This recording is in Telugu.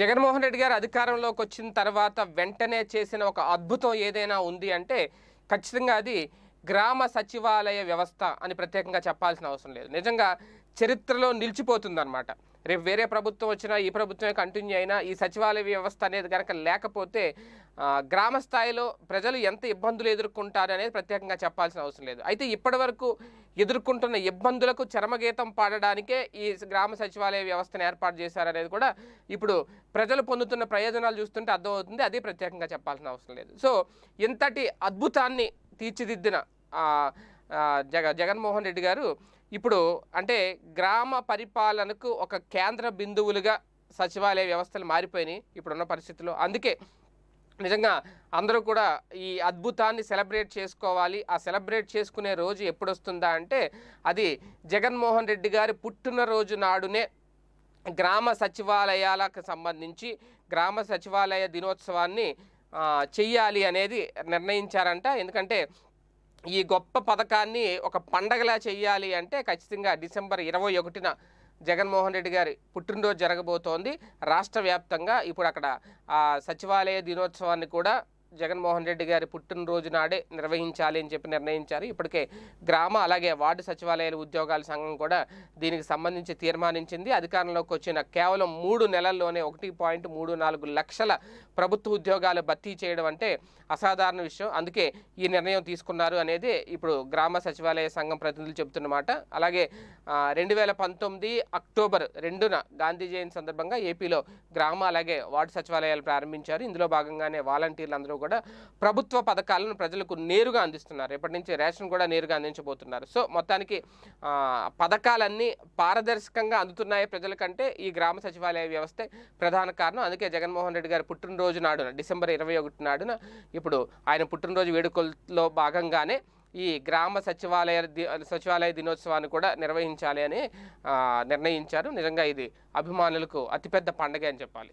జగన్మోహన్ రెడ్డి గారు అధికారంలోకి వచ్చిన తర్వాత వెంటనే చేసిన ఒక అద్భుతం ఏదైనా ఉంది అంటే ఖచ్చితంగా అది గ్రామ సచివాలయ వ్యవస్థ అని ప్రత్యేకంగా చెప్పాల్సిన అవసరం లేదు నిజంగా చరిత్రలో నిలిచిపోతుందన్నమాట రేపు వేరే ప్రభుత్వం వచ్చినా ఈ ప్రభుత్వమే కంటిన్యూ అయినా ఈ సచివాలయ వ్యవస్థ అనేది కనుక లేకపోతే గ్రామ స్థాయిలో ప్రజలు ఎంత ఇబ్బందులు ఎదుర్కొంటారు అనేది ప్రత్యేకంగా చెప్పాల్సిన అవసరం లేదు అయితే ఇప్పటివరకు ఎదుర్కొంటున్న ఇబ్బందులకు చరమగీతం పాడడానికే ఈ గ్రామ సచివాలయ వ్యవస్థను ఏర్పాటు చేశారనేది కూడా ఇప్పుడు ప్రజలు పొందుతున్న ప్రయోజనాలు చూస్తుంటే అర్థమవుతుంది అది ప్రత్యేకంగా చెప్పాల్సిన అవసరం లేదు సో ఇంతటి అద్భుతాన్ని తీర్చిదిద్దిన జగ జగన్మోహన్ రెడ్డి గారు ఇప్పుడు అంటే గ్రామ పరిపాలనకు ఒక కేంద్ర బిందువులుగా సచివాలయ వ్యవస్థలు మారిపోయినాయి ఇప్పుడున్న పరిస్థితుల్లో అందుకే నిజంగా అందరూ కూడా ఈ అద్భుతాన్ని సెలబ్రేట్ చేసుకోవాలి ఆ సెలబ్రేట్ చేసుకునే రోజు ఎప్పుడొస్తుందా అంటే అది జగన్మోహన్ రెడ్డి గారి పుట్టినరోజు నాడునే గ్రామ సచివాలయాలకు సంబంధించి గ్రామ సచివాలయ దినోత్సవాన్ని చెయ్యాలి అనేది నిర్ణయించారంట ఎందుకంటే ఈ గొప్ప పథకాన్ని ఒక పండగలా చేయాలి అంటే ఖచ్చితంగా డిసెంబర్ ఇరవై ఒకటిన జగన్మోహన్ రెడ్డి గారి పుట్టినరోజు జరగబోతోంది రాష్ట్ర వ్యాప్తంగా ఇప్పుడు అక్కడ సచివాలయ దినోత్సవాన్ని కూడా జగన్మోహన్ రెడ్డి గారి పుట్టినరోజు నాడే నిర్వహించాలి అని చెప్పి నిర్ణయించారు ఇప్పటికే గ్రామ అలాగే వార్డు సచివాలయాల ఉద్యోగాల సంఘం కూడా దీనికి సంబంధించి తీర్మానించింది అధికారంలోకి వచ్చిన కేవలం మూడు నెలల్లోనే ఒకటి పాయింట్ మూడు నాలుగు లక్షల ప్రభుత్వ ఉద్యోగాలు భర్తీ చేయడం అంటే అసాధారణ విషయం అందుకే ఈ నిర్ణయం తీసుకున్నారు అనేది ఇప్పుడు గ్రామ సచివాలయ సంఘం ప్రతినిధులు చెబుతున్నమాట అలాగే రెండు వేల పంతొమ్మిది అక్టోబర్ రెండున గాంధీ జయంతి సందర్భంగా ఏపీలో గ్రామ అలాగే వార్డు సచివాలయాలు ప్రారంభించారు ఇందులో భాగంగానే వాలంటీర్లు అందరూ కూడా ప్రభుత్వ పథకాలను ప్రజలకు నేరుగా అందిస్తున్నారు ఎప్పటి నుంచి రేషన్ కూడా నేరుగా అందించబోతున్నారు సో మొత్తానికి పథకాలన్నీ పారదర్శకంగా అందుతున్నాయి ప్రజలకంటే ఈ గ్రామ సచివాలయ వ్యవస్థ ప్రధాన కారణం అందుకే జగన్మోహన్ రెడ్డి గారి పుట్టినరోజు నాడున డిసెంబర్ ఇరవై ఒకటి నాడున ఇప్పుడు ఆయన పుట్టినరోజు వేడుకల్లో భాగంగానే ఈ గ్రామ సచివాలయ సచివాలయ దినోత్సవాన్ని కూడా నిర్వహించాలి అని నిర్ణయించారు నిజంగా ఇది అభిమానులకు అతిపెద్ద పండగ అని చెప్పాలి